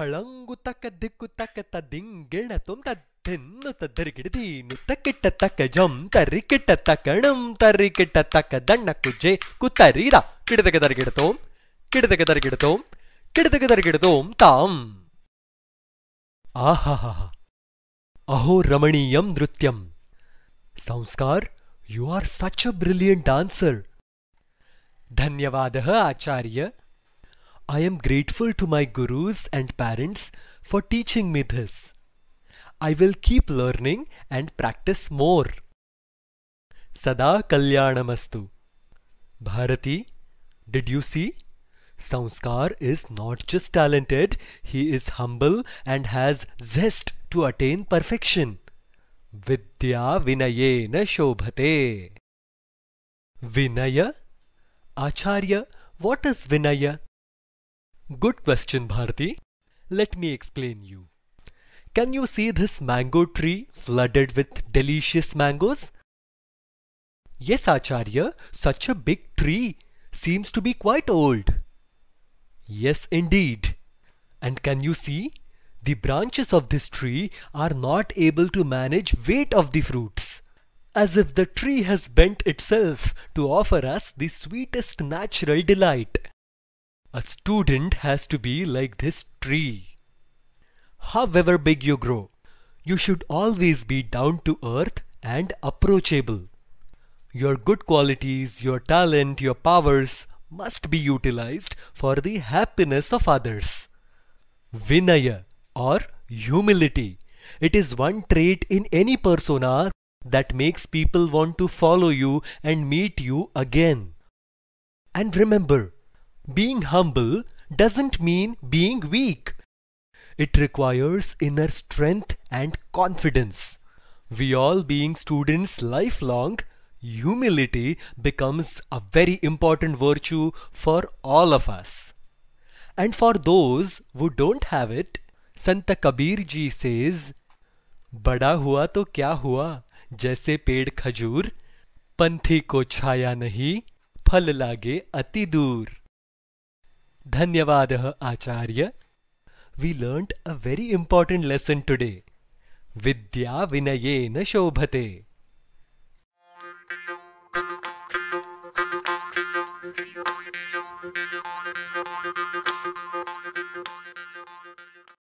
ಧಳಂಗು ತಕ್ಕ ದಿಕ್ಕು ತಕ್ಕ ತ ದಿಂಗಿಣ ತುಮ್ ತ ತಿನ್ನು ತ ದರಿಗಿಡದೀನು ತಕ್ಕಿಟ್ಟ ತಕ್ಕ ಜಮ್ ತರಿ ಕಿಟ್ಟ ತಕ್ಕ ಣಂ ತರಿ ಕಿಟ್ಟ ತಕ್ಕ ದಣ್ಣ ಕುಜ್ಜೆ ಕುತ್ತರೀರ ಕಿಡದಗ ದರಿಗಿಡತೋಂ ಕಿಡದಗ ದರಿಗಿಡತೋಂ ಕಿಡದಗ ದರಿಗಿಡತೋಂ ತಾಂ ಆಹಾ ಅಹೋ ರಮಣೀಯಂ ನೃತ್ಯಂ ಸಂಸ್ಕಾರ you are such a brilliant dancer ಧನ್ಯವಾದ ಆಚಾರ್ಯ I am grateful to my gurus and parents for teaching me this. I will keep learning and practice more. Sada Kalyanamastu. Bharati, did you see? Sanskar is not just talented, he is humble and has zest to attain perfection. Vidya Vinayena Shobhate. Vinaya? Acharya, what is Vinaya? Good question, Bharti. Let me explain you. Can you see this mango tree flooded with delicious mangoes? Yes, Acharya, such a big tree seems to be quite old. Yes, indeed. And can you see? The branches of this tree are not able to manage weight of the fruits. As if the tree has bent itself to offer us the sweetest natural delight. A student has to be like this tree. However big you grow, you should always be down to earth and approachable. Your good qualities, your talent, your powers must be utilized for the happiness of others. Vinaya or humility. It is one trait in any persona that makes people want to follow you and meet you again. And remember, being humble doesn't mean being weak. It requires inner strength and confidence. We all being students lifelong, humility becomes a very important virtue for all of us. And for those who don't have it, Sant Kabir Ji says, "Bada hua to kya hua? Jaise ped khajur, Panthi ko Chhaya nahi, phal lage ati दूर धन्यवाद आचार्य we learnt a very important lesson today विद्या विनयेन शोभते